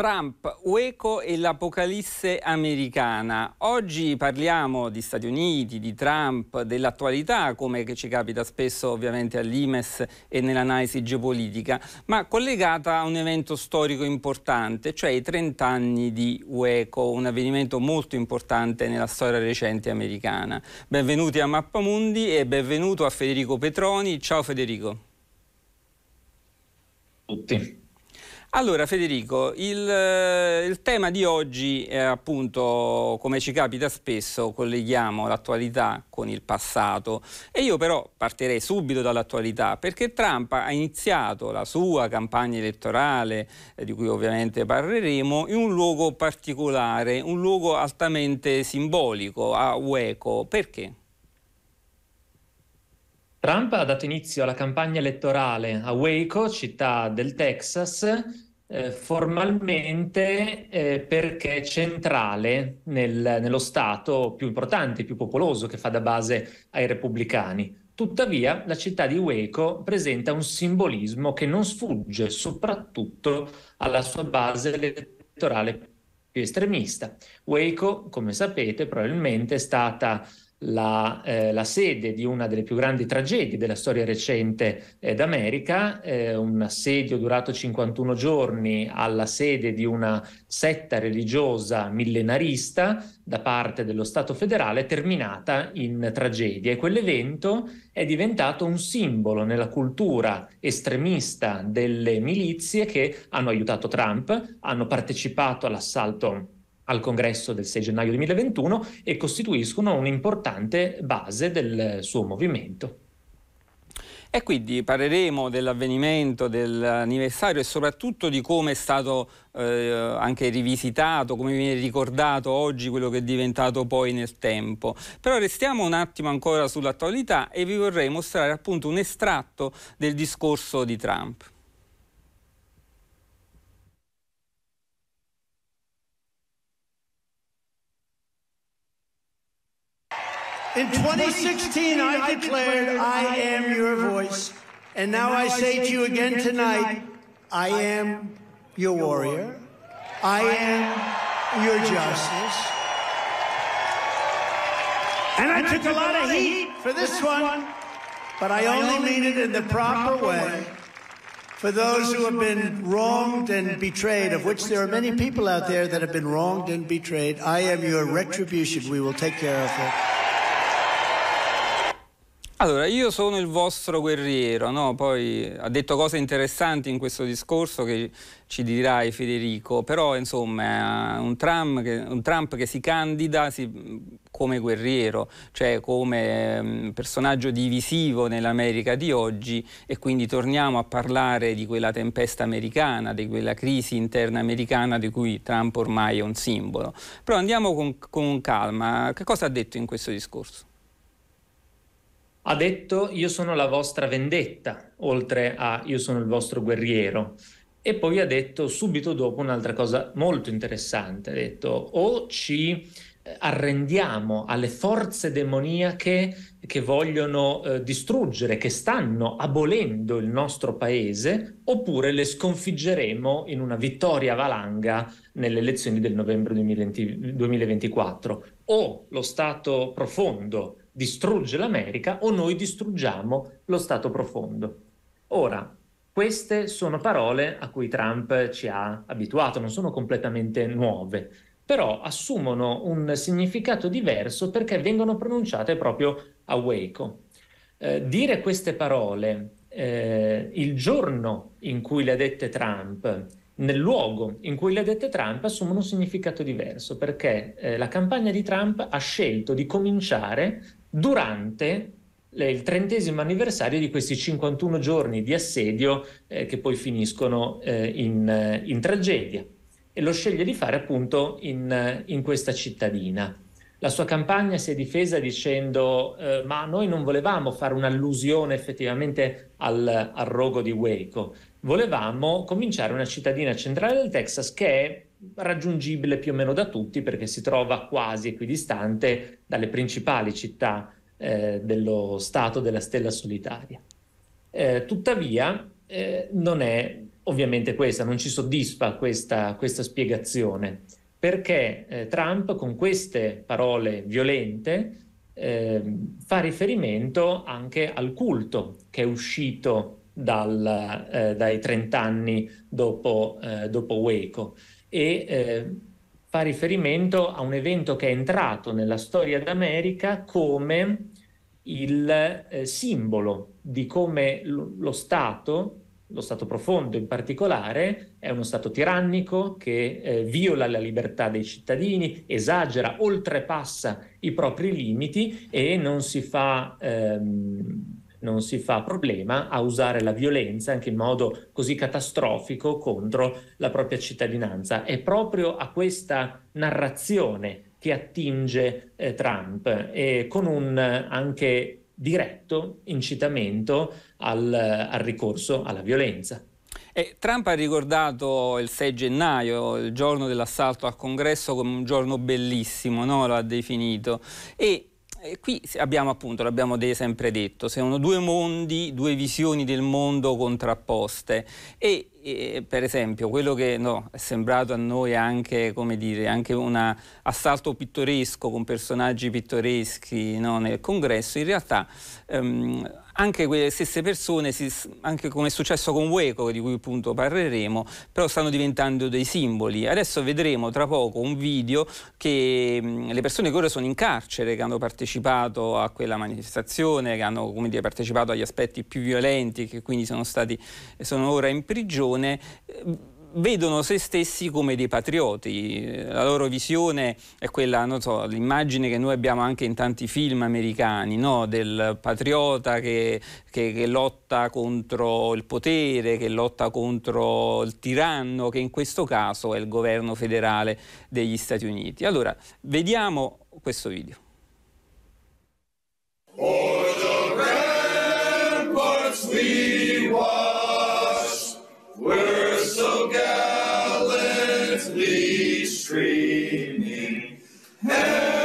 Trump, Ueco e l'apocalisse americana. Oggi parliamo di Stati Uniti, di Trump, dell'attualità, come ci capita spesso ovviamente all'IMES e nell'analisi geopolitica, ma collegata a un evento storico importante, cioè i 30 anni di Ueco, un avvenimento molto importante nella storia recente americana. Benvenuti a Mappamundi e benvenuto a Federico Petroni. Ciao Federico. Tutti. Allora Federico, il, eh, il, tema di oggi è appunto, come ci capita spesso, colleghiamo l'attualità con il passato e io però partirei subito dall'attualità perché Trump ha iniziato la sua campagna elettorale, eh, di cui ovviamente parleremo, in un luogo particolare, un luogo altamente simbolico, a Ueco. Perché? Trump ha dato inizio alla campagna elettorale a Waco, città del Texas, eh, formalmente eh, perché centrale nel, nello Stato più importante, più popoloso che fa da base ai repubblicani. Tuttavia la città di Waco presenta un simbolismo che non sfugge soprattutto alla sua base elettorale più estremista. Waco, come sapete, probabilmente è stata la, eh, la, sede di una delle più grandi tragedie della storia recente eh, d'America, eh, un assedio durato 51 giorni alla sede di una setta religiosa millenarista da parte dello Stato federale terminata in tragedia e quell'evento è diventato un simbolo nella cultura estremista delle milizie che hanno aiutato Trump, hanno partecipato all'assalto al congresso del 6 gennaio 2021 e costituiscono un'importante base del suo movimento. E quindi parleremo dell'avvenimento, dell'anniversario e soprattutto di come è stato eh, anche rivisitato, come viene ricordato oggi quello che è diventato poi nel tempo. Però restiamo un attimo ancora sull'attualità e vi vorrei mostrare appunto un estratto del discorso di Trump. In 2016, I declared, I am your voice. And now I say to you again tonight, I am your warrior. I am your justice. And I took a lot of heat for this one, but I only mean it in the proper way for those who have been wronged and betrayed, of which there are many people out there that have been wronged and betrayed. I am your retribution. We will take care of it. Allora, io sono il vostro guerriero, no? poi ha detto cose interessanti in questo discorso che ci dirai Federico, però insomma eh, un Trump che, un Trump che si candida si, come guerriero, cioè come um, personaggio divisivo nell'America di oggi e quindi torniamo a parlare di quella tempesta americana, di quella crisi interna americana di cui Trump ormai è un simbolo. Però andiamo con, con calma, che cosa ha detto in questo discorso? ha detto io sono la vostra vendetta, oltre a io sono il vostro guerriero. E poi ha detto subito dopo un'altra cosa molto interessante, ha detto o ci arrendiamo alle forze demoniache che vogliono eh, distruggere, che stanno abolendo il nostro paese, oppure le sconfiggeremo in una vittoria valanga nelle elezioni del novembre 2020, 2024. O lo Stato profondo distrugge l'America o noi distruggiamo lo Stato profondo. Ora, queste sono parole a cui Trump ci ha abituato, non sono completamente nuove però assumono un significato diverso perché vengono pronunciate proprio a Waco. Eh, dire queste parole eh, il giorno in cui le ha dette Trump, nel luogo in cui le ha dette Trump, assumono un significato diverso perché eh, la campagna di Trump ha scelto di cominciare durante il trentesimo anniversario di questi 51 giorni di assedio eh, che poi finiscono eh, in, eh, in tragedia e lo sceglie di fare appunto in, eh, in questa cittadina. La sua campagna si è difesa dicendo eh, ma noi non volevamo fare un'allusione effettivamente al, al rogo di Waco, volevamo cominciare una cittadina centrale del Texas che è raggiungibile più o meno da tutti perché si trova quasi equidistante dalle principali città eh, dello stato della stella solitaria. Eh, tuttavia eh, non è ovviamente questa, non ci soddisfa questa, questa spiegazione, perché eh, Trump con queste parole violente eh, fa riferimento anche al culto che è uscito dal, eh, dai 30 anni dopo, eh, dopo Waco e eh, fa riferimento a un evento che è entrato nella storia d'America come il eh, simbolo di come lo Stato lo Stato profondo in particolare è uno Stato tirannico che eh, viola la libertà dei cittadini, esagera, oltrepassa i propri limiti e non si fa... Ehm, non si fa problema a usare la violenza anche in modo così catastrofico contro la propria cittadinanza. È proprio a questa narrazione che attinge eh, Trump e con un eh, anche diretto incitamento al, al ricorso alla violenza. E Trump ha ricordato il 6 gennaio, il giorno dell'assalto al congresso, come un giorno bellissimo, no? ha definito. E e qui abbiamo appunto, l'abbiamo sempre detto, sono due mondi, due visioni del mondo contrapposte e e, per esempio, quello che no, è sembrato a noi anche, dire, anche, un assalto pittoresco con personaggi pittoreschi no, nel congresso, in realtà ehm, anche quelle stesse persone, anche come è successo con Weco, di cui appunto parleremo, però stanno diventando dei simboli. Adesso vedremo tra poco un video che le persone che ora sono in carcere, che hanno partecipato a quella manifestazione, che hanno dire, partecipato agli aspetti più violenti, che quindi sono, stati, sono ora in prigione, eh, vedono se stessi come dei patrioti, la loro visione è quella, non so, l'immagine che noi abbiamo anche in tanti film americani, no? del patriota che, che, che, lotta contro il potere, che lotta contro il tiranno, che in questo caso è il governo federale degli Stati Uniti. Allora, vediamo questo video. For the ramparts we watch, streaming. Hey!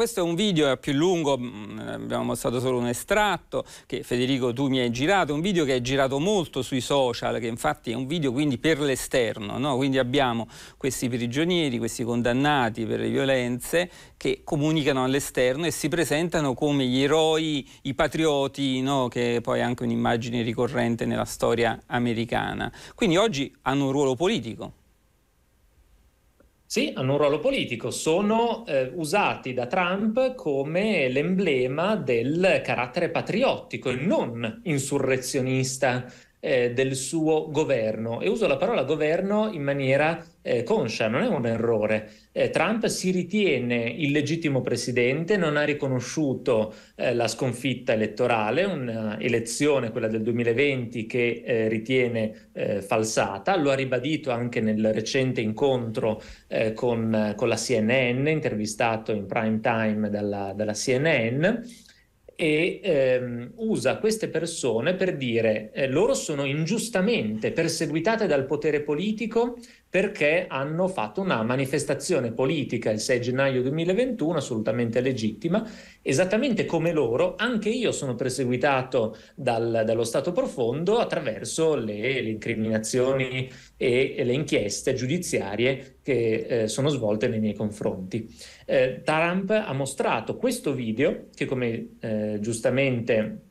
questo è un video più lungo, mm, abbiamo mostrato solo un estratto che Federico tu mi hai girato, un video che è girato molto sui social, che infatti è un video quindi per l'esterno, no? quindi abbiamo questi prigionieri, questi condannati per le violenze che comunicano all'esterno e si presentano come gli eroi, i patrioti, no? che poi è anche un'immagine ricorrente nella storia americana. Quindi oggi hanno un ruolo politico. Sì, hanno un ruolo politico, sono eh, usati da Trump come l'emblema del carattere patriottico e non insurrezionista eh, del suo governo. E uso la parola governo in maniera eh, conscia, non è un errore. Eh, Trump si ritiene il legittimo presidente, non ha riconosciuto eh, la sconfitta elettorale, un'elezione, quella del 2020, che eh, ritiene eh, falsata, lo ha ribadito anche nel recente incontro eh, con, con, la CNN, intervistato in prime time dalla, dalla CNN, e ehm, usa queste persone per dire eh, loro sono ingiustamente perseguitate dal potere politico perché hanno fatto una manifestazione politica il 6 gennaio 2021 assolutamente legittima, esattamente come loro, anche io sono perseguitato dal, dallo Stato profondo attraverso le, le incriminazioni e, e, le inchieste giudiziarie che eh, sono svolte nei miei confronti. Eh, Trump ha mostrato questo video che come eh, giustamente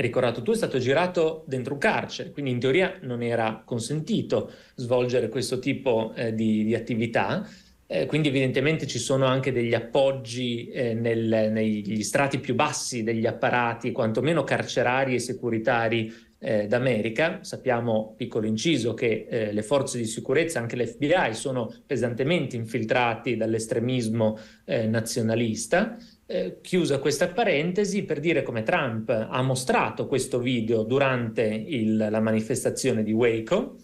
hai ricordato tu, è stato girato dentro un carcere, quindi in teoria non era consentito svolgere questo tipo eh, di, di, attività. Eh, quindi evidentemente ci sono anche degli appoggi eh, nel, negli strati più bassi degli apparati, quantomeno carcerari e securitari eh, d'America. Sappiamo, piccolo inciso, che eh, le forze di sicurezza, anche l'FBI, sono pesantemente infiltrati dall'estremismo eh, nazionalista. Eh, chiusa questa parentesi per dire come Trump ha mostrato questo video durante il, la manifestazione di Waco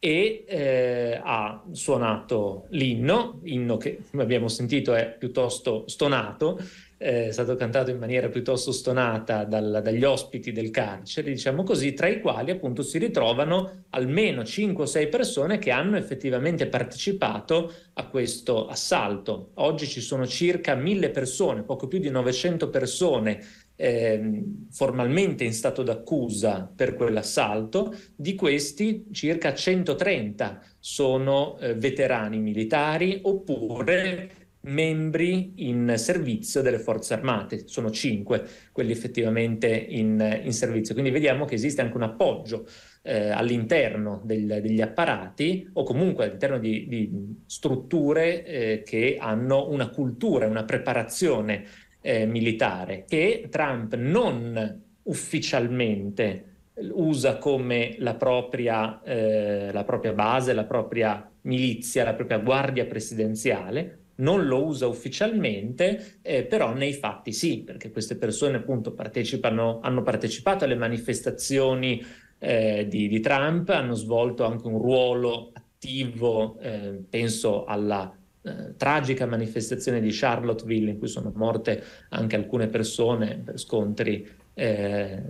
e eh, ha suonato l'inno, inno che abbiamo sentito è piuttosto stonato, eh, è stato cantato in maniera piuttosto stonata dal, dagli ospiti del carcere, diciamo così, tra i quali appunto si ritrovano almeno 5 o 6 persone che hanno effettivamente partecipato a questo assalto. Oggi ci sono circa 1000 persone, poco più di 900 persone eh, formalmente in stato d'accusa per quell'assalto, di questi circa 130 sono eh, veterani militari oppure membri in servizio delle forze armate, sono cinque quelli effettivamente in, in servizio, quindi vediamo che esiste anche un appoggio eh, all'interno del, degli apparati o comunque all'interno di, di strutture eh, che hanno una cultura, una preparazione eh, militare che Trump non ufficialmente usa come la propria, eh, la propria base, la propria milizia, la propria guardia presidenziale, non lo usa ufficialmente, eh, però nei fatti sì, perché queste persone appunto partecipano, hanno partecipato alle manifestazioni eh, di, di, Trump, hanno svolto anche un ruolo attivo, eh, penso alla eh, tragica manifestazione di Charlottesville in cui sono morte anche alcune persone per scontri eh,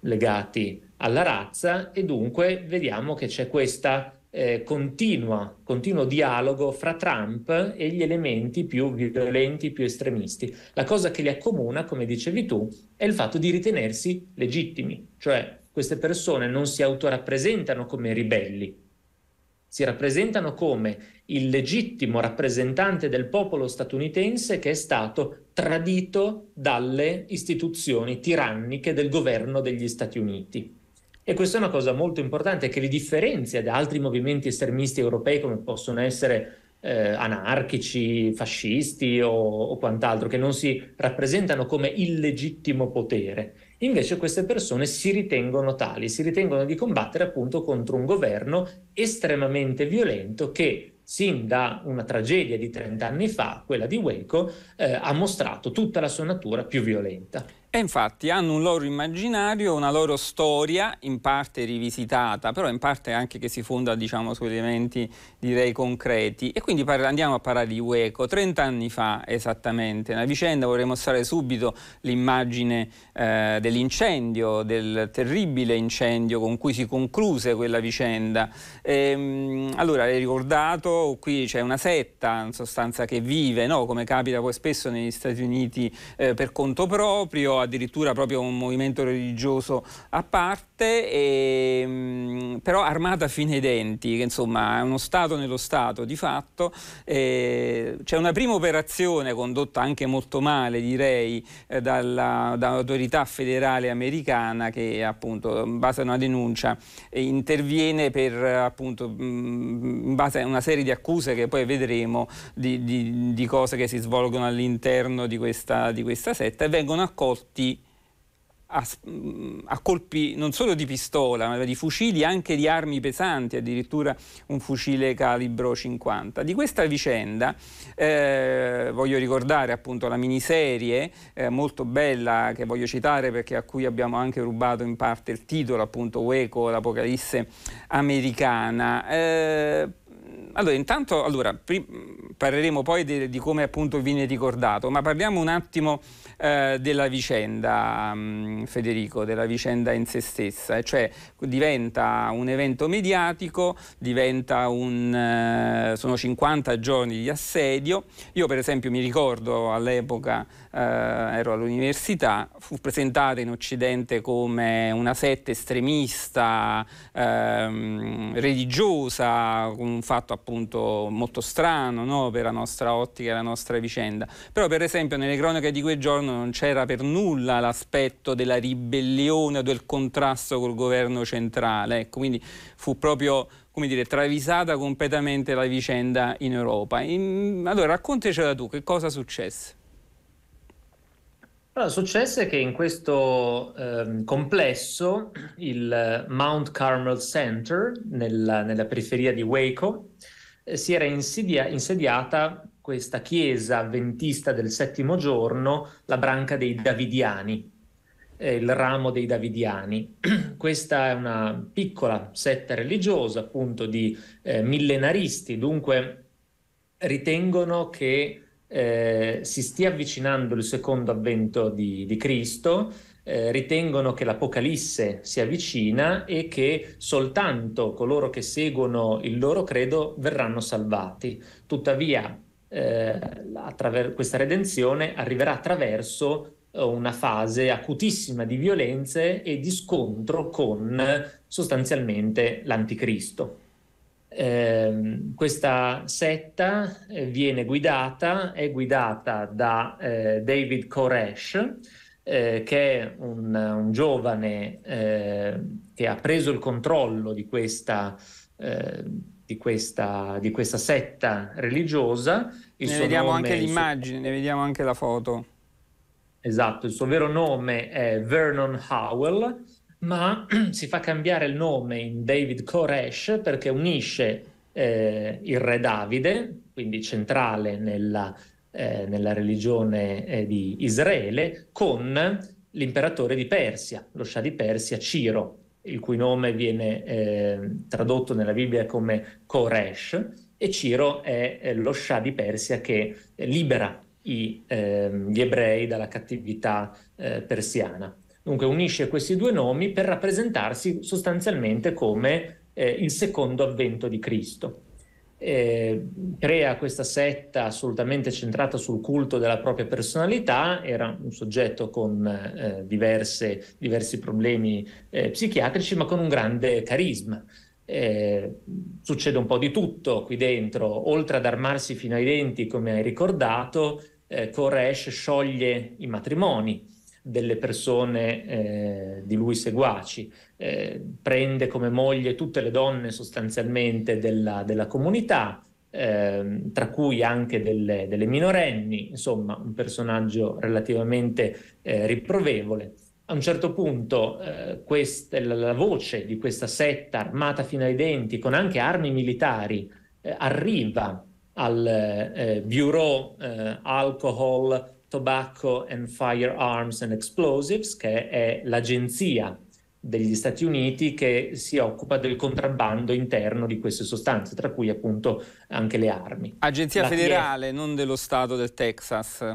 legati alla razza e dunque vediamo che c'è questa eh, continua, continuo dialogo fra Trump e gli elementi più violenti, più estremisti. La cosa che li accomuna, come dicevi tu, è il fatto di ritenersi legittimi, cioè queste persone non si autorappresentano come ribelli, si rappresentano come il legittimo rappresentante del popolo statunitense che è stato tradito dalle istituzioni tiranniche del governo degli Stati Uniti. E questa è una cosa molto importante che li differenzia da altri movimenti estremisti europei come possono essere eh, anarchici, fascisti o, o quant'altro, che non si rappresentano come illegittimo potere. Invece queste persone si ritengono tali, si ritengono di combattere appunto contro un governo estremamente violento che sin da una tragedia di 30 anni fa, quella di Waco, eh, ha mostrato tutta la sua natura più violenta. E infatti hanno un loro immaginario, una loro storia, in parte rivisitata, però in parte anche che si fonda diciamo, su elementi direi concreti. E quindi par- andiamo a parlare di Ueco, 30 anni fa esattamente, una vicenda, vorrei mostrare subito l'immagine eh, dell'incendio, del terribile incendio con cui si concluse quella vicenda. Ehm, allora, l'hai ricordato, qui c'è una setta in sostanza che vive, no? come capita poi spesso negli Stati Uniti, eh, per conto proprio addirittura proprio un movimento religioso a parte, e, ehm, però armata fino ai denti, che insomma è uno Stato nello Stato di fatto. E, eh, c'è una prima operazione condotta anche molto male, direi, eh, dalla, dall'autorità federale americana che appunto in base a una denuncia eh, interviene per appunto mm, mm, in base a una serie di accuse che poi vedremo di, di, di cose che si svolgono all'interno di questa, di questa setta e vengono accolte diretti a, mm, a, colpi non solo di pistola, ma di fucili, anche di armi pesanti, addirittura un fucile calibro 50. Di questa vicenda eh, voglio ricordare appunto la miniserie eh, molto bella che voglio citare perché a cui abbiamo anche rubato in parte il titolo, appunto Ueco, l'apocalisse americana. Eh, allora, intanto allora, parleremo poi di, di, come appunto viene ricordato, ma parliamo un attimo eh, della vicenda, mh, mm, Federico, della vicenda in se stessa, eh, cioè diventa un evento mediatico, diventa un, eh, sono 50 giorni di assedio. Io per esempio mi ricordo all'epoca eh, ero all'università, fu presentata in Occidente come una setta estremista, ehm, religiosa, con un fatto appunto appunto molto strano no? per la nostra ottica e la nostra vicenda. Però per esempio nelle cronache di quel giorno non c'era per nulla l'aspetto della ribellione o del contrasto col governo centrale, ecco, quindi fu proprio come dire, travisata completamente la vicenda in Europa. In... Allora raccontacela tu che cosa successe. Allora, successe che in questo eh, complesso, il Mount Carmel Center, nella, nella periferia di Waco, eh, si era insidia- insediata questa chiesa avventista del settimo giorno, la branca dei Davidiani, eh, il ramo dei Davidiani. questa è una piccola setta religiosa, appunto, di eh, millenaristi, dunque ritengono che eh, si stia avvicinando il secondo avvento di, di Cristo, eh, ritengono che l'Apocalisse si avvicina e che soltanto coloro che seguono il loro credo verranno salvati. Tuttavia, eh, attraver- questa redenzione arriverà attraverso eh, una fase acutissima di violenze e di scontro con sostanzialmente l'anticristo. Ehm, questa setta eh, viene guidata, è guidata da eh, David Koresh, eh, che è un, un giovane eh, che ha preso il controllo di questa, eh, di questa, di questa setta religiosa. Il ne vediamo anche l'immagine, suo... ne vediamo anche la foto. Esatto, il suo vero nome è Vernon Howell ma si fa cambiare il nome in David Koresh perché unisce eh, il re Davide, quindi centrale nella, eh, nella religione eh, di Israele, con l'imperatore di Persia, lo scià di Persia Ciro, il cui nome viene eh, tradotto nella Bibbia come Koresh, e Ciro è lo scià di Persia che libera i, ehm, gli ebrei dalla cattività eh, persiana. Dunque unisce questi due nomi per rappresentarsi sostanzialmente come eh, il secondo avvento di Cristo. Eh, crea questa setta assolutamente centrata sul culto della propria personalità, era un soggetto con eh, diverse, diversi problemi eh, psichiatrici, ma con un grande carisma. Eh, succede un po' di tutto qui dentro, oltre ad armarsi fino ai denti, come hai ricordato, eh, Koresh scioglie i matrimoni, delle persone eh, di lui seguaci, eh, prende come moglie tutte le donne sostanzialmente della, della comunità, eh, tra cui anche delle, delle, minorenni, insomma un personaggio relativamente eh, riprovevole. A un certo punto eh, questa, la, la, voce di questa setta armata fino ai denti, con anche armi militari, eh, arriva al Bureau Alcohol Tobacco and Firearms and Explosives, che è l'agenzia degli Stati Uniti che si occupa del contrabbando interno di queste sostanze, tra cui appunto anche le armi. Agenzia La federale, TF... non dello Stato del Texas.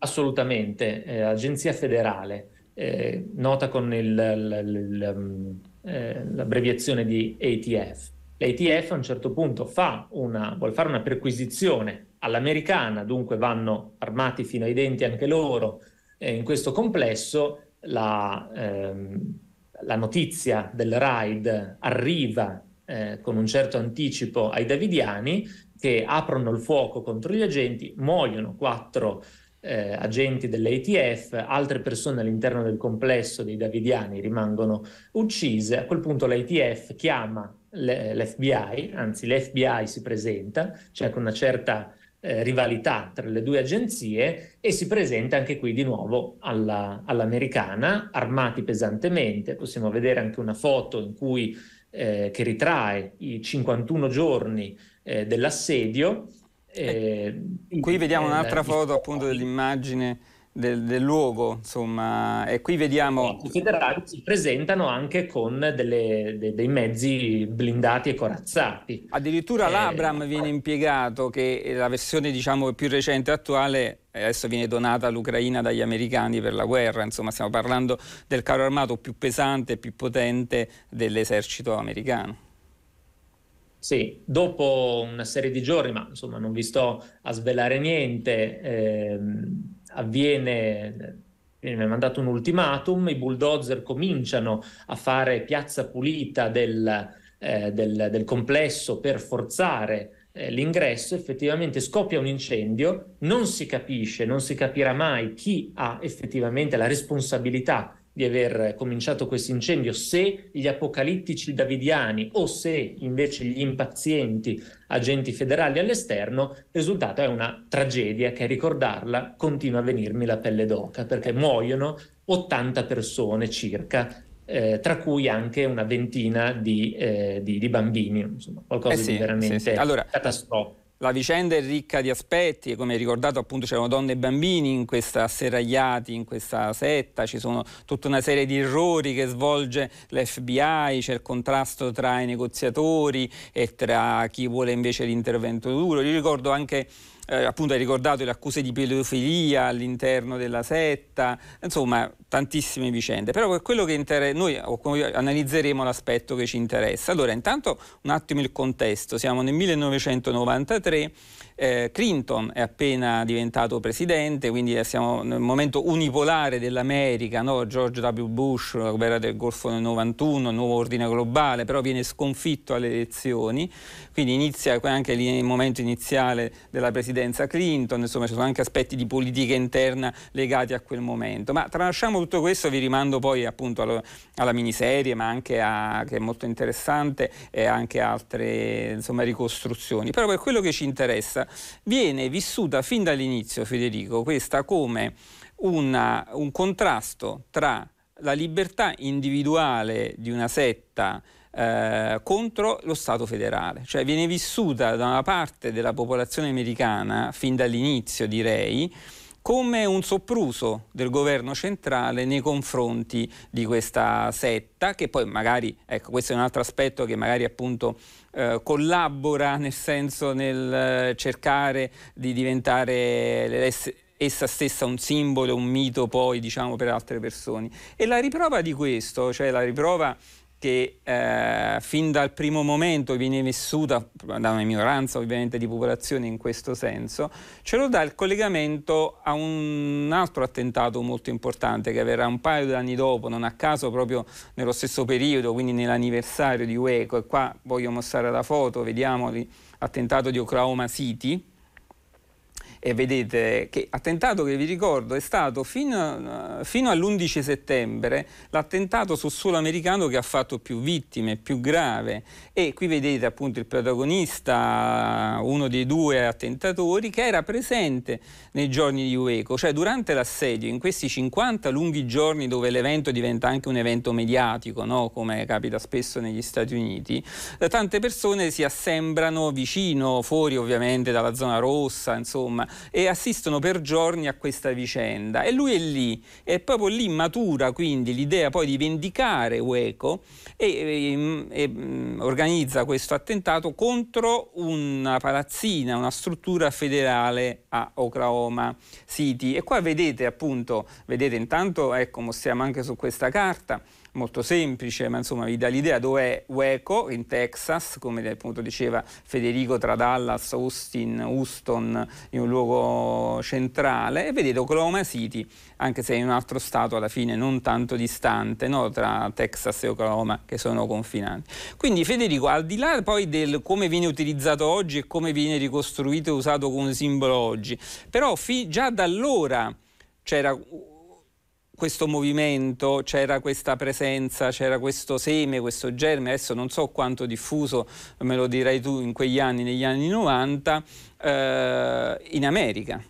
Assolutamente, eh, agenzia federale, eh, nota con il, il, il, mm, eh, l'abbreviazione di ATF. L'ATF a un certo punto fa una, vuole fare una perquisizione all'americana, dunque vanno armati fino ai denti anche loro eh, in questo complesso. La, ehm, la, notizia del raid arriva eh, con un certo anticipo ai davidiani che aprono il fuoco contro gli agenti, muoiono quattro eh, agenti dell'ATF, altre persone all'interno del complesso dei davidiani rimangono uccise. A quel punto l'ATF chiama l'FBI, anzi l'FBI si presenta, c'è cioè anche una certa eh, rivalità tra le due agenzie e si presenta anche qui di nuovo alla, all'americana, armati pesantemente. Possiamo vedere anche una foto in cui, eh, che ritrae i 51 giorni eh, dell'assedio. Eh, eh, qui vediamo eh, un'altra foto appunto dell'immagine del, del luogo, insomma, e qui vediamo... I confederati si presentano anche con delle, de, dei mezzi blindati e corazzati. Addirittura eh, l'Abram viene impiegato, che è la versione diciamo più recente e attuale adesso viene donata all'Ucraina dagli americani per la guerra, insomma stiamo parlando del carro armato più pesante e più potente dell'esercito americano. Sì, dopo una serie di giorni, ma insomma non vi sto a svelare niente, ehm, avviene viene mandato un ultimatum, i bulldozer cominciano a fare piazza pulita del, eh, del, del complesso per forzare eh, l'ingresso, effettivamente scoppia un incendio, non si capisce, non si capirà mai chi ha effettivamente la responsabilità di aver cominciato questo incendio, se gli apocalittici davidiani o se invece gli impazienti agenti federali all'esterno, il risultato è una tragedia che a ricordarla continua a venirmi la pelle d'oca, perché muoiono 80 persone circa eh, tra cui anche una ventina di, eh, di, di bambini, insomma, qualcosa eh sì, di veramente sì, sì. Allora, catastrofico. La vicenda è ricca di aspetti, come hai ricordato appunto c'erano donne e bambini in questa serragliati, in questa setta, ci sono tutta una serie di errori che svolge l'FBI, c'è il contrasto tra i negoziatori e tra chi vuole invece l'intervento duro. Io ricordo anche eh, appunto hai ricordato le accuse di pedofilia all'interno della setta, insomma tantissime vicende, però quello che inter- noi analizzeremo l'aspetto che ci interessa. Allora intanto un attimo il contesto, siamo nel 1993 eh, Clinton è appena diventato presidente, quindi eh, siamo nel momento unipolare dell'America, no? George W. Bush, la guerra del Golfo del 91, il nuovo ordine globale, però viene sconfitto alle elezioni, quindi inizia anche il momento iniziale della presidenza Clinton, insomma ci sono anche aspetti di politica interna legati a quel momento. Ma tralasciamo tutto questo, vi rimando poi appunto alla, alla miniserie, ma anche a, che è molto interessante, e anche altre insomma, ricostruzioni. Però per quello che ci interessa, viene vissuta fin dall'inizio, Federico, questa come una, un contrasto tra la libertà individuale di una setta eh, contro lo Stato federale, cioè viene vissuta da una parte della popolazione americana, fin dall'inizio direi, come un sopruso del governo centrale nei confronti di questa setta che poi magari, ecco questo è un altro aspetto che magari appunto eh, collabora nel senso nel eh, cercare di diventare essa stessa un simbolo, un mito poi diciamo per altre persone. E la riprova di questo, cioè la riprova che eh, fin dal primo momento viene vissuta da una minoranza ovviamente di popolazione in questo senso, ce lo dà il collegamento a un altro attentato molto importante che avverrà un paio di anni dopo, non a caso proprio nello stesso periodo, quindi nell'anniversario di Ueco, e qua voglio mostrare la foto, vediamo l'attentato di Oklahoma City, e vedete che attentato che vi ricordo è stato eh, fino, fino all'11 settembre l'attentato sul suolo americano che ha fatto più vittime, più grave e qui vedete appunto il protagonista, uno dei due attentatori che era presente nei giorni di Ueco, cioè durante l'assedio in questi 50 lunghi giorni dove l'evento diventa anche un evento mediatico, no? come capita spesso negli Stati Uniti, tante persone si assembrano vicino, fuori ovviamente dalla zona rossa, insomma, e assistono per giorni a questa vicenda. E lui è lì, e proprio lì matura quindi l'idea poi di vendicare Ueco e, e, mm, e mm, organizza questo attentato contro una palazzina, una struttura federale a Oklahoma City. E qua vedete appunto, vedete intanto, ecco mostriamo anche su questa carta, molto semplice, ma insomma vi dà l'idea dove è Weco in Texas, come appunto diceva Federico tra Dallas, Austin, Houston, in un luogo centrale, e vedete Oklahoma City, anche se in un altro stato alla fine non tanto distante, no? tra Texas e Oklahoma che sono confinanti. Quindi Federico, al di là poi del come viene utilizzato oggi e come viene ricostruito e usato come simbolo oggi, però fi- già da allora c'era questo movimento, c'era questa presenza, c'era questo seme, questo germe, adesso non so quanto diffuso, me lo dirai tu, in quegli anni, negli anni 90, eh, in America.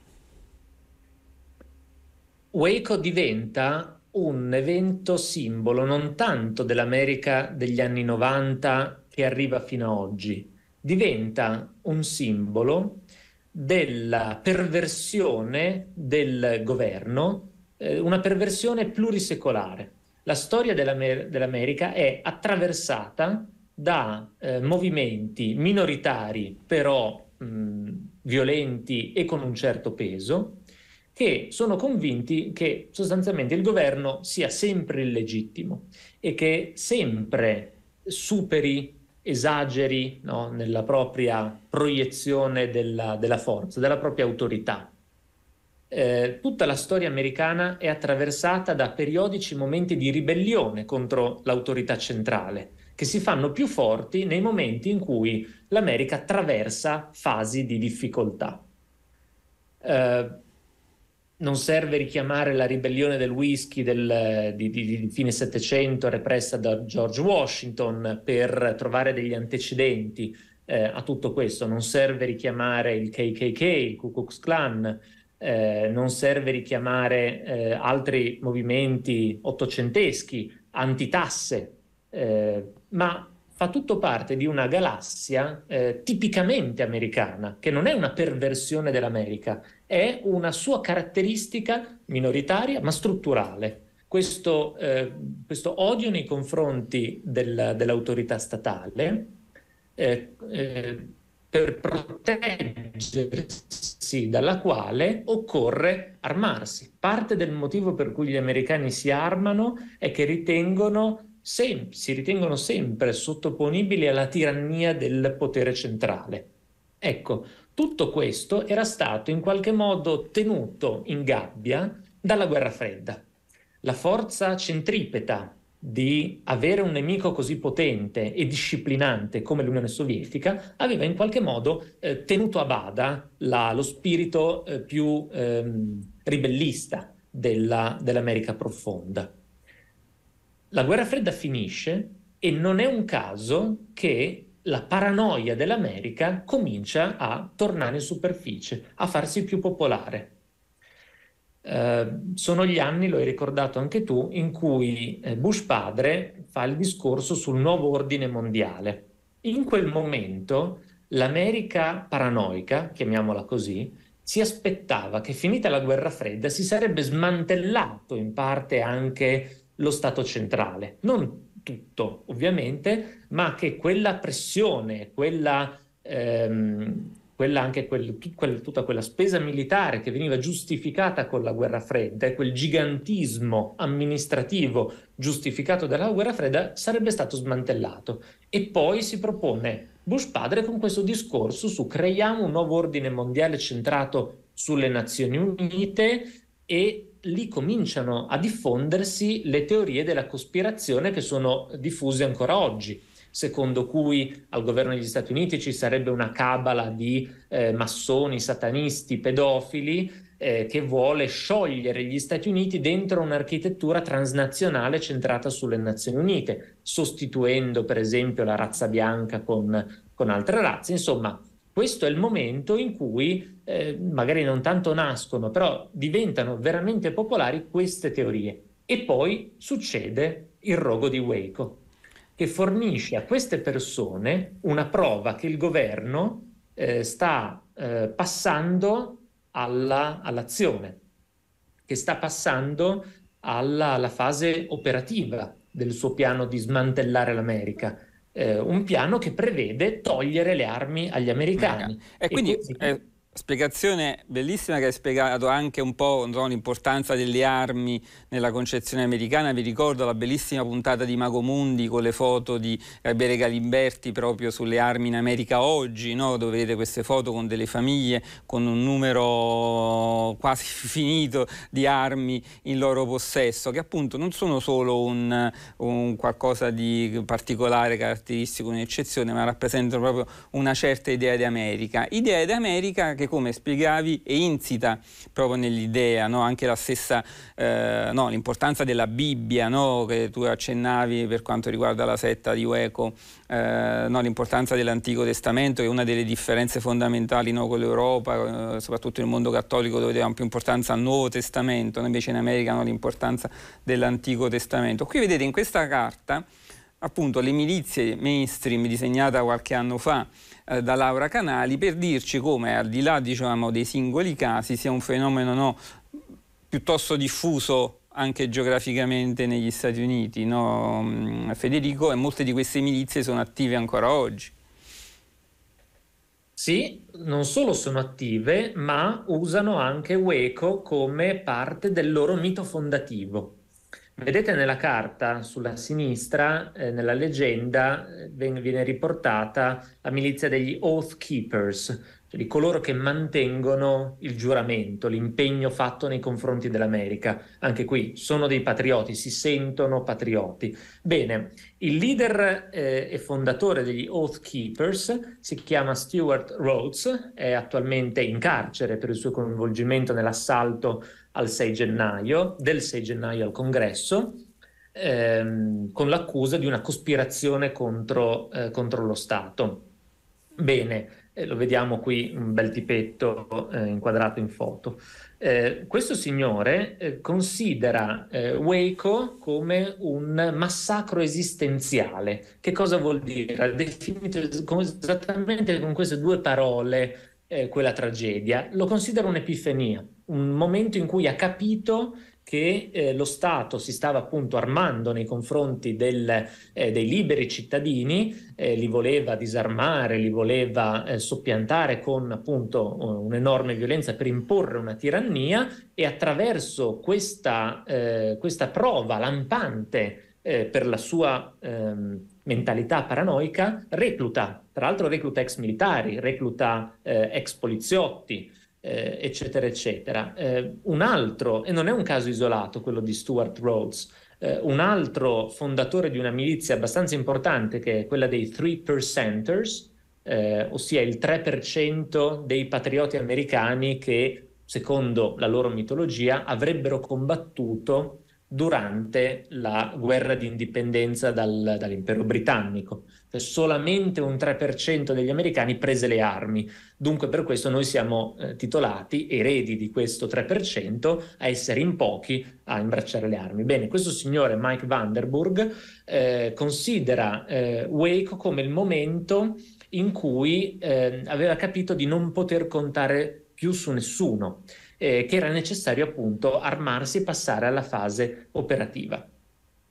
Waco diventa un evento simbolo non tanto dell'America degli anni 90 che arriva fino ad oggi, diventa un simbolo della perversione del governo eh, una perversione plurisecolare. La storia dell'Amer- dell'America è attraversata da eh, movimenti minoritari, però mh, violenti e con un certo peso, che sono convinti che sostanzialmente il governo sia sempre illegittimo e che sempre superi, esageri no, nella propria proiezione della, della forza, della propria autorità eh, tutta la storia americana è attraversata da periodici momenti di ribellione contro l'autorità centrale, che si fanno più forti nei momenti in cui l'America attraversa fasi di difficoltà. Eh, non serve richiamare la ribellione del whisky del, di, di, di fine Settecento repressa da George Washington per trovare degli antecedenti eh, a tutto questo, non serve richiamare il KKK, il Ku Klux Klan, eh, non serve richiamare eh, altri movimenti ottocenteschi, antitasse, eh, ma fa tutto parte di una galassia eh, tipicamente americana, che non è una perversione dell'America, è una sua caratteristica minoritaria ma strutturale. Questo, eh, questo odio nei confronti del, dell'autorità statale eh, per proteggersi dalla quale occorre armarsi. Parte del motivo per cui gli americani si armano è che ritengono Sem- si ritengono sempre sottoponibili alla tirannia del potere centrale. Ecco, tutto questo era stato in qualche modo tenuto in gabbia dalla guerra fredda. La forza centripeta di avere un nemico così potente e disciplinante come l'Unione Sovietica aveva in qualche modo eh, tenuto a bada la, lo spirito eh, più ehm, ribellista della, dell'America profonda. La guerra fredda finisce e non è un caso che la paranoia dell'America comincia a tornare in superficie, a farsi più popolare. Eh, sono gli anni, lo hai ricordato anche tu, in cui eh, Bush padre fa il discorso sul nuovo ordine mondiale. In quel momento l'America paranoica, chiamiamola così, si aspettava che finita la guerra fredda si sarebbe smantellato in parte anche lo Stato centrale. Non tutto, ovviamente, ma che quella pressione, quella ehm, quella anche quel, tut, quel, tutta quella spesa militare che veniva giustificata con la guerra fredda e quel gigantismo amministrativo giustificato dalla guerra fredda sarebbe stato smantellato. E poi si propone Bush padre con questo discorso su creiamo un nuovo ordine mondiale centrato sulle Nazioni Unite e lì cominciano a diffondersi le teorie della cospirazione che sono diffuse ancora oggi secondo cui al governo degli Stati Uniti ci sarebbe una cabala di eh, massoni, satanisti, pedofili eh, che vuole sciogliere gli Stati Uniti dentro un'architettura transnazionale centrata sulle Nazioni Unite, sostituendo per esempio la razza bianca con, con altre razze. Insomma, questo è il momento in cui eh, magari non tanto nascono, però diventano veramente popolari queste teorie. E poi succede il rogo di Waco che fornisce a queste persone una prova che il governo eh, sta eh, passando alla, all'azione, che sta passando alla, alla, fase operativa del suo piano di smantellare l'America. Eh, un piano che prevede togliere le armi agli americani. E, quindi, e quindi Spiegazione bellissima che hai spiegato anche un po' no, l'importanza delle armi nella concezione americana. Vi ricordo la bellissima puntata di Mago Mundi con le foto di Gabriele Galimberti proprio sulle armi in America oggi, no? dove vedete queste foto con delle famiglie con un numero quasi finito di armi in loro possesso, che appunto non sono solo un, un qualcosa di particolare, caratteristico, un'eccezione, ma rappresentano proprio una certa idea di America. Idea di America che come spiegavi e insita proprio nell'idea, no? anche la stessa, eh, no, l'importanza della Bibbia no? che tu accennavi per quanto riguarda la setta di Ueco, eh, l'importanza dell'Antico Testamento che è una delle differenze fondamentali con l'Europa, eh, soprattutto nel mondo cattolico dove diamo più importanza al Nuovo Testamento, invece in America l'importanza dell'Antico Testamento. Qui vedete in questa carta appunto le milizie mainstream disegnata qualche anno fa eh, da Laura Canali per dirci come al di là diciamo, dei singoli casi sia un fenomeno no, piuttosto diffuso anche geograficamente negli Stati Uniti, no, mm, Federico, e molte di queste milizie sono attive ancora oggi. Sì, non solo sono attive, ma usano anche Waco come parte del loro mito fondativo. Vedete nella carta sulla sinistra, eh, nella leggenda, viene riportata la milizia degli Oath Keepers, cioè di coloro che mantengono il giuramento, l'impegno fatto nei confronti dell'America. Anche qui sono dei patrioti, si sentono patrioti. Bene, il leader eh, e fondatore degli Oath Keepers si chiama Stuart Rhodes, è attualmente in carcere per il suo coinvolgimento nell'assalto al 6 gennaio, del 6 gennaio al congresso, ehm, con l'accusa di una cospirazione contro, eh, contro lo Stato. Bene, eh, lo vediamo qui un bel tipetto eh, inquadrato in foto. Eh, questo signore eh, considera Waco eh, come un massacro esistenziale. Che cosa vuol dire? Ha definito esattamente con queste due parole eh, quella tragedia. Lo considera un'epifania un momento in cui ha capito che eh, lo Stato si stava appunto armando nei confronti del, eh, dei liberi cittadini, eh, li voleva disarmare, li voleva eh, soppiantare con appunto eh, un'enorme violenza per imporre una tirannia e attraverso questa, eh, questa prova lampante per la sua ehm, mentalità paranoica recluta, tra l'altro recluta ex militari, recluta ex poliziotti, eh, eccetera, eccetera. Eh, un altro, e non è un caso isolato quello di Stuart Rhodes, eh, un altro fondatore di una milizia abbastanza importante che è quella dei Three Percenters, eh, ossia il 3% dei patrioti americani che, secondo la loro mitologia, avrebbero combattuto durante la guerra di indipendenza dal, dall'impero britannico. Cioè solamente un 3% degli americani prese le armi. Dunque per questo noi siamo eh, titolati eredi di questo 3% a essere in pochi a imbracciare le armi. Bene, questo signore Mike Vanderburg eh, considera eh, Wake come il momento in cui eh, aveva capito di non poter contare più su nessuno eh, che era necessario appunto armarsi e passare alla fase operativa.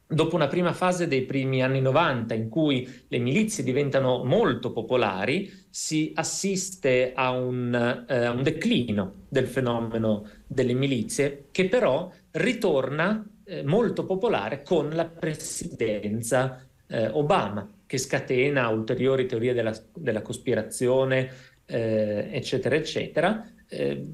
Dopo una prima fase dei primi anni 90 in cui le milizie diventano molto popolari, si assiste a un, eh, un declino del fenomeno delle milizie che però ritorna eh, molto popolare con la presidenza eh, Obama che scatena ulteriori teorie della, della cospirazione, eh, eccetera, eccetera eh,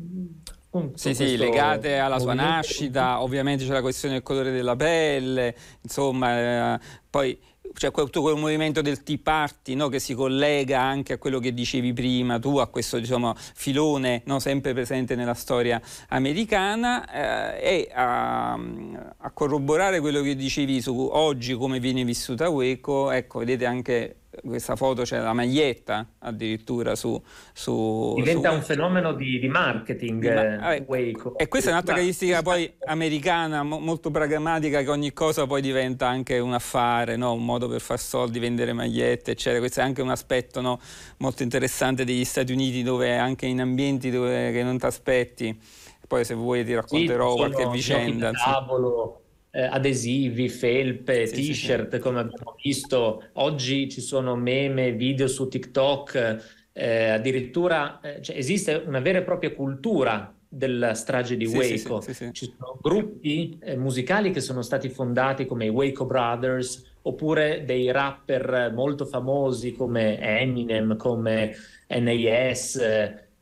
sì, sì, legate alla sua movimento. nascita, ovviamente c'è la questione del colore della pelle, insomma, eh, poi c'è cioè, tutto quel movimento del Tea Party no, che si collega anche a quello che dicevi prima tu, a questo diciamo, filone no, sempre presente nella storia americana eh, e a, a, corroborare quello che dicevi su oggi come viene vissuta Waco, ecco, vedete anche questa foto c'è la maglietta addirittura su... su Diventa su... un fenomeno di, di marketing. ma... eh, e questa è un'altra caratteristica poi americana, mo- molto pragmatica, che ogni cosa poi diventa anche un affare, no? un modo per far soldi, vendere magliette, eccetera. Questo è anche un aspetto no? molto interessante degli Stati Uniti, dove anche in ambienti dove, che non ti aspetti. Poi se vuoi ti racconterò sì, qualche vicenda. Tavolo, eh, adesivi, felpe, sì, t-shirt, sì, sì. come abbiamo visto. Oggi ci sono meme, video su TikTok, eh, addirittura eh, cioè, esiste una vera e propria cultura della strage di Waco. Ci sono gruppi eh, musicali che sono stati fondati come i Waco Brothers, oppure dei rapper molto famosi come Eminem, come NAS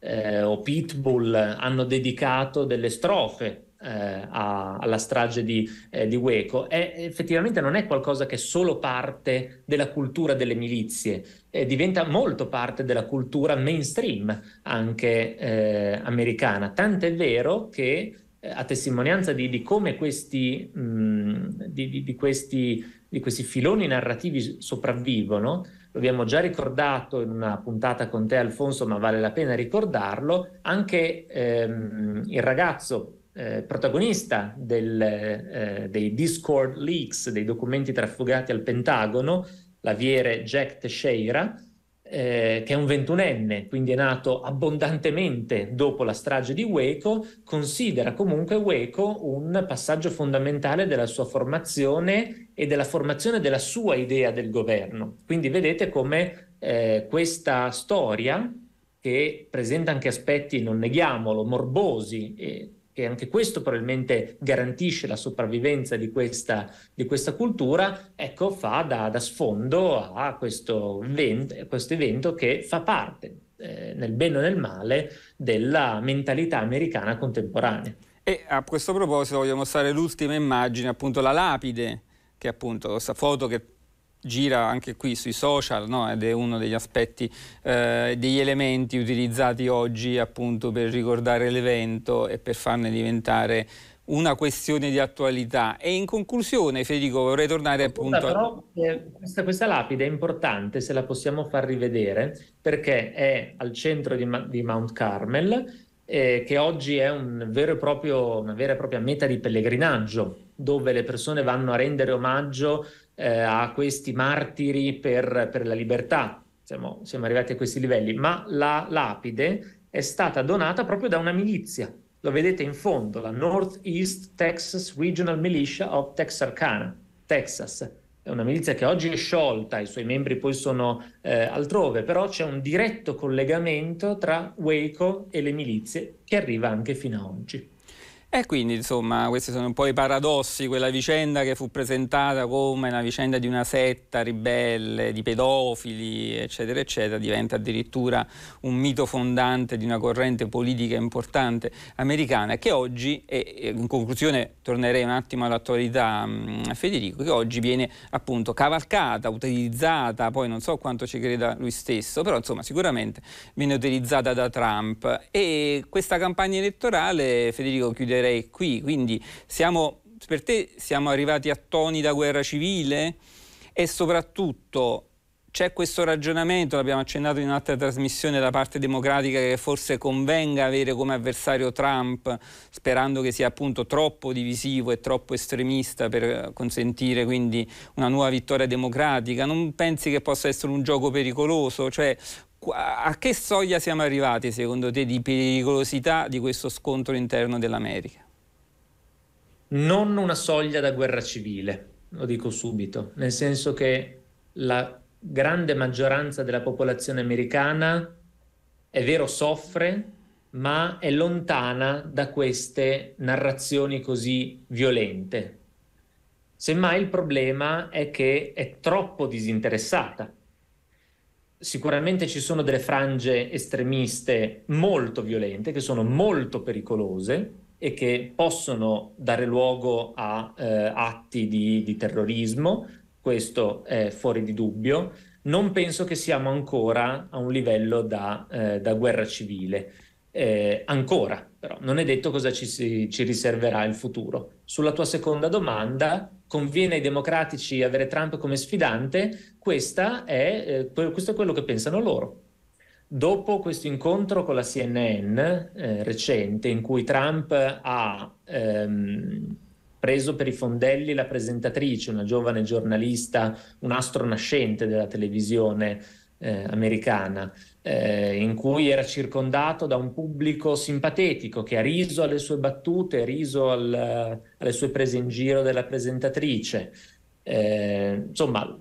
eh, o Pitbull hanno dedicato delle strofe eh, a, alla strage di, eh, di, Weco è, effettivamente non è qualcosa che è solo parte della cultura delle milizie, eh, diventa molto parte della cultura mainstream anche eh, americana. Tant'è vero che eh, a testimonianza di, di come questi, mh, di, questi, di questi filoni narrativi sopravvivono, lo abbiamo già ricordato in una puntata con te Alfonso, ma vale la pena ricordarlo, anche ehm, il ragazzo eh, protagonista del, eh, dei Discord leaks, dei documenti trafugati al Pentagono, l'aviere Jack Teixeira, eh, che è un ventunenne, quindi è nato abbondantemente dopo la strage di Waco, considera comunque Waco un passaggio fondamentale della sua formazione e della formazione della sua idea del governo. Quindi vedete come eh, questa storia, che presenta anche aspetti, non neghiamolo, morbosi e che anche questo probabilmente garantisce la sopravvivenza di questa, di questa cultura, ecco, fa da, da sfondo a questo evento, a questo evento che fa parte, eh, nel bene o nel male, della mentalità americana contemporanea. E a questo proposito voglio mostrare l'ultima immagine, appunto la lapide, che appunto questa foto che gira anche qui sui social no? ed è uno degli aspetti, eh, degli elementi utilizzati oggi appunto per ricordare l'evento e per farne diventare una questione di attualità. E in conclusione, Federico, vorrei tornare appunto. Però, eh, questa, questa, lapide è importante se la possiamo far rivedere perché è al centro di, di Mount Carmel. Eh, che oggi è un proprio, una vera e propria meta di pellegrinaggio, dove le persone vanno a rendere omaggio eh, a questi martiri per, per la libertà, siamo, siamo, arrivati a questi livelli, ma la lapide è stata donata proprio da una milizia, lo vedete in fondo, la Northeast Texas Regional Militia of Texarkana, Texas. È una milizia che oggi è sciolta, i suoi membri poi sono eh, altrove, però c'è un diretto collegamento tra Waco e le milizie che arriva anche fino a oggi. E quindi insomma questi sono un po' i paradossi, quella vicenda che fu presentata come una vicenda di una setta ribelle, di pedofili, eccetera, eccetera, diventa addirittura un mito fondante di una corrente politica importante americana che oggi, e in conclusione tornerei un attimo all'attualità a mm, Federico, che oggi viene appunto cavalcata, utilizzata, poi non so quanto ci creda lui stesso, però insomma sicuramente viene utilizzata da Trump. E questa campagna elettorale, Federico chiude chiuderei qui. Quindi siamo, per te siamo arrivati a toni da guerra civile e soprattutto c'è questo ragionamento, l'abbiamo accennato in un'altra trasmissione da parte democratica, che forse convenga avere come avversario Trump, sperando che sia appunto troppo divisivo e troppo estremista per consentire quindi una nuova vittoria democratica. Non pensi che possa essere un gioco pericoloso? Cioè a che soglia siamo arrivati secondo te di pericolosità di questo scontro interno dell'America? Non una soglia da guerra civile, lo dico subito, nel senso che la grande maggioranza della popolazione americana, è vero, soffre, ma è lontana da queste narrazioni così violente. Semmai il problema è che è troppo disinteressata sicuramente ci sono delle frange estremiste molto violente, che sono molto pericolose e che possono dare luogo a eh, atti di, di terrorismo, questo è fuori di dubbio. Non penso che siamo ancora a un livello da, eh, da guerra civile. Eh, ancora, però, non è detto cosa ci, si, ci riserverà il futuro. Sulla tua seconda domanda, conviene ai democratici avere Trump come sfidante, è, eh, questo è quello che pensano loro. Dopo questo incontro con la CNN eh, recente, in cui Trump ha ehm, preso per i fondelli la presentatrice, una giovane giornalista, un astro nascente della televisione eh, americana, eh, in cui era circondato da un pubblico simpatetico che ha riso alle sue battute, riso al, alle sue prese in giro della presentatrice. Eh, insomma,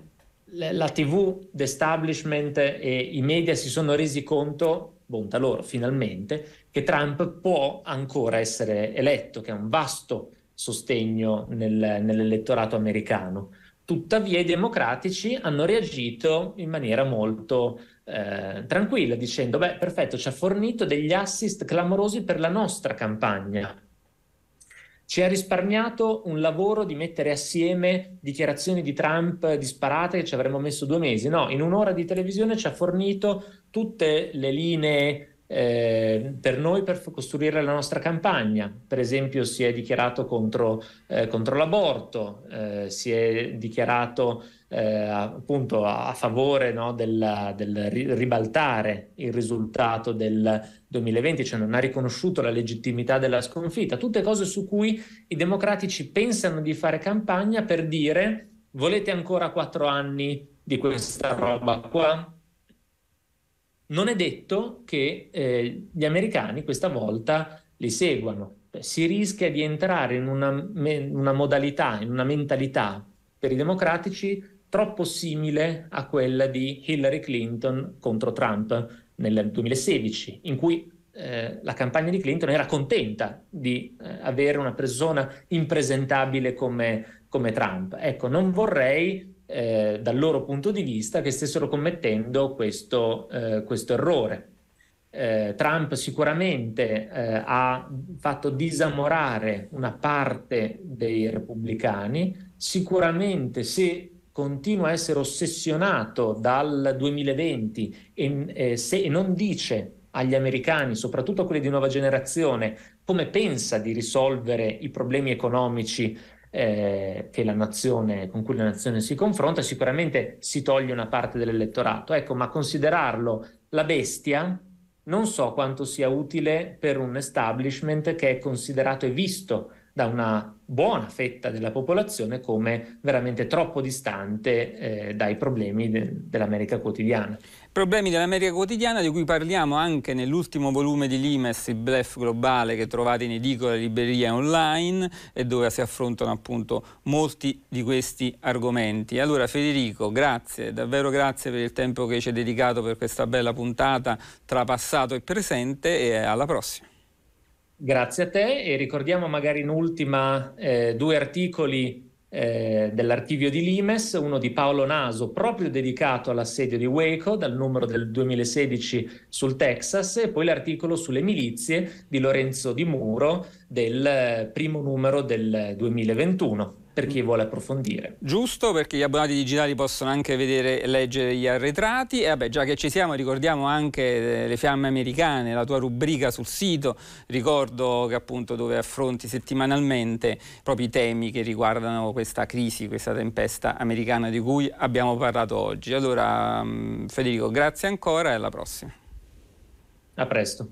la TV, l'establishment e i media si sono resi conto, bontà loro finalmente, che Trump può ancora essere eletto, che ha un vasto sostegno nel, nell'elettorato americano. Tuttavia i democratici hanno reagito in maniera molto eh, tranquilla dicendo, beh, perfetto, ci ha fornito degli assist clamorosi per la nostra campagna. Ci ha risparmiato un lavoro di mettere assieme dichiarazioni di Trump disparate che ci avremmo messo due mesi. No, in un'ora di televisione ci ha fornito tutte le linee eh, per noi per costruire la nostra campagna. Per esempio si è dichiarato contro, eh, contro l'aborto, eh, si è dichiarato eh, appunto a, favore no, del, del, ribaltare il risultato del 2020, cioè non ha riconosciuto la legittimità della sconfitta, tutte cose su cui i democratici pensano di fare campagna per dire volete ancora quattro anni di questa roba qua? non è detto che eh, gli americani questa volta li seguano. Si rischia di entrare in una, una modalità, in una mentalità per i democratici troppo simile a quella di Hillary Clinton contro Trump nel 2016, in cui eh, la campagna di Clinton era contenta di eh, avere una persona impresentabile come, come Trump. Ecco, non vorrei eh, dal loro punto di vista che stessero commettendo questo, eh, questo errore. Eh, Trump sicuramente eh, ha fatto disamorare una parte dei repubblicani, sicuramente se continua a essere ossessionato dal 2020 e, e eh, se e non dice agli americani, soprattutto a quelli di nuova generazione, come pensa di risolvere i problemi economici eh, nazione, con cui la nazione si confronta, sicuramente si toglie una parte dell'elettorato. Ecco, ma considerarlo la bestia non so quanto sia utile per un establishment che è considerato e visto da una buona fetta della popolazione come veramente troppo distante eh, dai problemi de- dell'America quotidiana. Problemi dell'America quotidiana di cui parliamo anche nell'ultimo volume di Limes, il blef globale che trovate in edicola, libreria online e dove si affrontano appunto molti di questi argomenti. Allora Federico, grazie, davvero grazie per il tempo che ci hai dedicato per questa bella puntata tra passato e presente e alla prossima. Grazie a te e ricordiamo magari in ultima eh, due articoli eh, dell'archivio di Limes, uno di Paolo Naso proprio dedicato all'assedio di Waco dal numero del 2016 sul Texas e poi l'articolo sulle milizie di Lorenzo Di Muro del eh, primo numero del 2021 per chi vuole approfondire. Giusto, perché gli abbonati digitali possono anche vedere e leggere gli arretrati. E vabbè, già che ci siamo, ricordiamo anche eh, le fiamme americane, la tua rubrica sul sito. Ricordo che appunto dove affronti settimanalmente proprio i temi che riguardano questa crisi, questa tempesta americana di cui abbiamo parlato oggi. Allora, mm, Federico, grazie ancora e alla prossima. A presto.